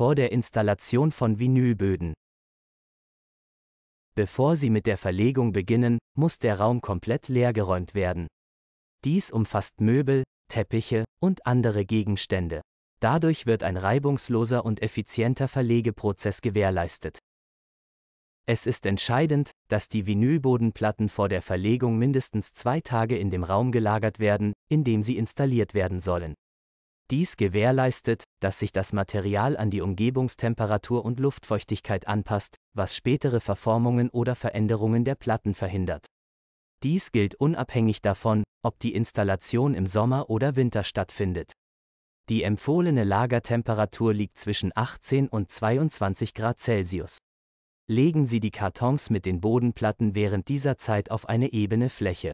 vor der Installation von Vinylböden. Bevor Sie mit der Verlegung beginnen, muss der Raum komplett leergeräumt werden. Dies umfasst Möbel, Teppiche und andere Gegenstände. Dadurch wird ein reibungsloser und effizienter Verlegeprozess gewährleistet. Es ist entscheidend, dass die Vinylbodenplatten vor der Verlegung mindestens zwei Tage in dem Raum gelagert werden, in dem sie installiert werden sollen. Dies gewährleistet, dass sich das Material an die Umgebungstemperatur und Luftfeuchtigkeit anpasst, was spätere Verformungen oder Veränderungen der Platten verhindert. Dies gilt unabhängig davon, ob die Installation im Sommer oder Winter stattfindet. Die empfohlene Lagertemperatur liegt zwischen 18 und 22 Grad Celsius. Legen Sie die Kartons mit den Bodenplatten während dieser Zeit auf eine ebene Fläche.